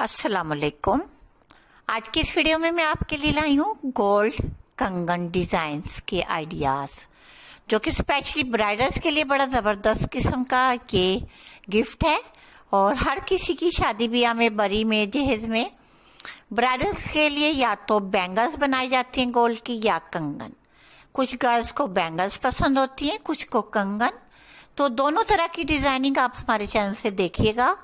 असलकुम आज की इस वीडियो में मैं आपके लिए लाई हूँ गोल्ड कंगन डिज़ाइंस के आइडियाज़ जो कि स्पेशली ब्राइडल्स के लिए बड़ा ज़बरदस्त किस्म का ये गिफ्ट है और हर किसी की शादी ब्याह में बरी में जहेज में ब्राइडल्स के लिए या तो बैंगल्स बनाई जाती हैं गोल्ड की या कंगन कुछ गर्ल्स को बैंगल्स पसंद होती हैं कुछ को कंगन तो दोनों तरह की डिज़ाइनिंग आप हमारे चैनल से देखिएगा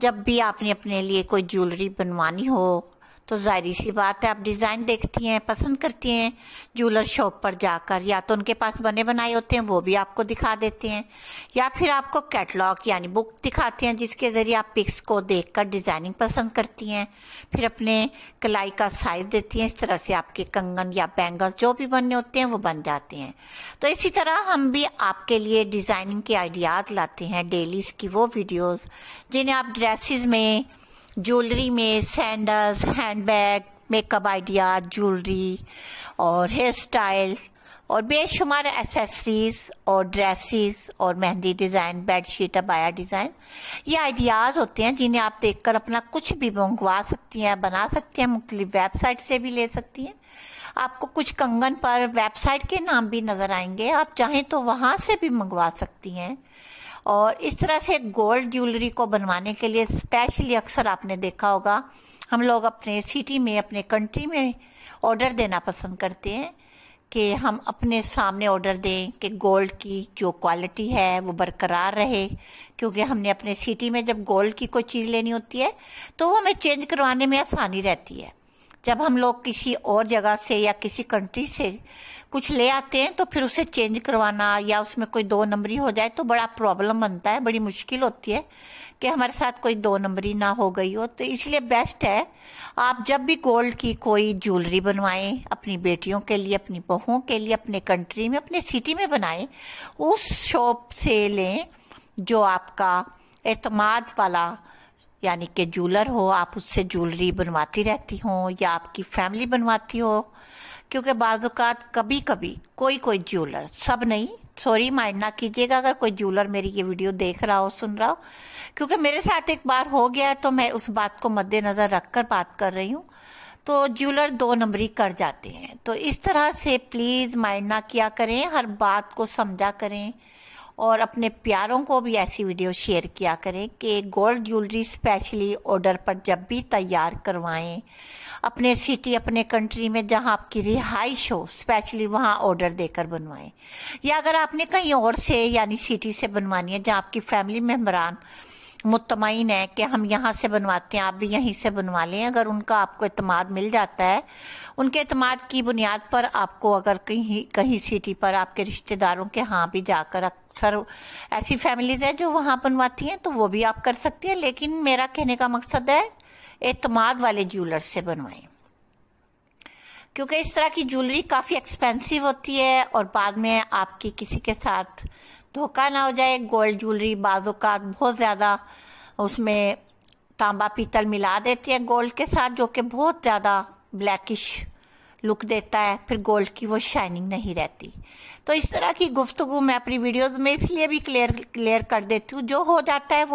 जब भी आपने अपने लिए कोई ज्वेलरी बनवानी हो तो ज़ाहिर सी बात है आप डिज़ाइन देखती हैं पसंद करती हैं जूलर शॉप पर जाकर या तो उनके पास बने बनाए होते हैं वो भी आपको दिखा देते हैं या फिर आपको कैटलॉग यानी बुक दिखाते हैं जिसके ज़रिए आप पिक्स को देखकर डिज़ाइनिंग पसंद करती हैं फिर अपने कलाई का साइज़ देती हैं इस तरह से आपके कंगन या बैंगल जो भी बनने होते हैं वो बन जाते हैं तो इसी तरह हम भी आपके लिए डिज़ाइनिंग के आइडियाज़ लाते हैं डेलीज़ की वो वीडियोज़ जिन्हें आप ड्रेसिस में ज्वेलरी में sandals handbag makeup idea jewellery और हेयर स्टाइल और बेशुमार एसेसरीज और ड्रेसेस और मेहंदी डिज़ाइन बेडशीट अबाया डिज़ाइन ये आइडियाज़ होते हैं जिन्हें आप देखकर अपना कुछ भी मंगवा सकती हैं बना सकती हैं मुख्तलि वेबसाइट से भी ले सकती हैं आपको कुछ कंगन पर वेबसाइट के नाम भी नज़र आएंगे आप चाहें तो वहाँ से भी मंगवा सकती हैं और इस तरह से गोल्ड ज्वेलरी को बनवाने के लिए स्पेशली अक्सर आपने देखा होगा हम लोग अपने सिटी में अपने कंट्री में ऑर्डर देना पसंद करते हैं कि हम अपने सामने ऑर्डर दें कि गोल्ड की जो क्वालिटी है वो बरकरार रहे क्योंकि हमने अपने सिटी में जब गोल्ड की कोई चीज़ लेनी होती है तो वो हमें चेंज करवाने में आसानी रहती है जब हम लोग किसी और जगह से या किसी कंट्री से कुछ ले आते हैं तो फिर उसे चेंज करवाना या उसमें कोई दो नंबरी हो जाए तो बड़ा प्रॉब्लम बनता है बड़ी मुश्किल होती है कि हमारे साथ कोई दो नंबरी ना हो गई हो तो इसलिए बेस्ट है आप जब भी गोल्ड की कोई ज्वेलरी बनवाएं अपनी बेटियों के लिए अपनी बहुओं के लिए अपने कंट्री में अपने सिटी में बनाएं उस शॉप से लें जो आपका एतमाद वाला यानी कि जूलर हो आप उससे ज्वेलरी बनवाती रहती हो या आपकी फैमिली बनवाती हो क्योंकि बाज़ात कभी कभी कोई कोई ज्वेलर सब नहीं सॉरी माइंड ना कीजिएगा अगर कोई ज्वेलर मेरी ये वीडियो देख रहा हो सुन रहा हो क्योंकि मेरे साथ एक बार हो गया है तो मैं उस बात को मद्देनज़र रख कर बात कर रही हूँ तो ज्वेलर दो नंबरी कर जाते हैं तो इस तरह से प्लीज़ माइंड ना किया करें हर बात को समझा करें और अपने प्यारों को भी ऐसी वीडियो शेयर किया करें कि गोल्ड ज्वेलरी स्पेशली ऑर्डर पर जब भी तैयार करवाएं अपने सिटी अपने कंट्री में जहां आपकी रिहाइश हो स्पेशली वहां ऑर्डर देकर बनवाएं या अगर आपने कहीं और से यानी सिटी से बनवानी है जहां आपकी फैमिली मेम्बरान मुतमिन है कि हम यहाँ से बनवाते हैं आप भी यहीं से बनवा लें अगर उनका आपको अतमाद मिल जाता है उनके अतमाद की बुनियाद पर आपको अगर कहीं कहीं सिटी पर आपके रिश्तेदारों के यहाँ भी जाकर अक्सर ऐसी फैमिलीज़ हैं जो वहाँ बनवाती हैं तो वो भी आप कर सकती हैं लेकिन मेरा कहने का मकसद है एतमाद वाले ज्वेलर से बनवाएं क्योंकि इस तरह की ज्वेलरी काफ़ी एक्सपेंसिव होती है और बाद में आपकी किसी के साथ धोखा ना हो जाए गोल्ड ज्वेलरी बाजात बहुत ज़्यादा उसमें तांबा पीतल मिला देते हैं गोल्ड के साथ जो कि बहुत ज़्यादा ब्लैकिश लुक देता है फिर गोल्ड की वो शाइनिंग नहीं रहती तो इस तरह की गुफ्तगु मैं अपनी वीडियोस में इसलिए भी क्लियर क्लियर कर देती हूँ जो हो जाता है वो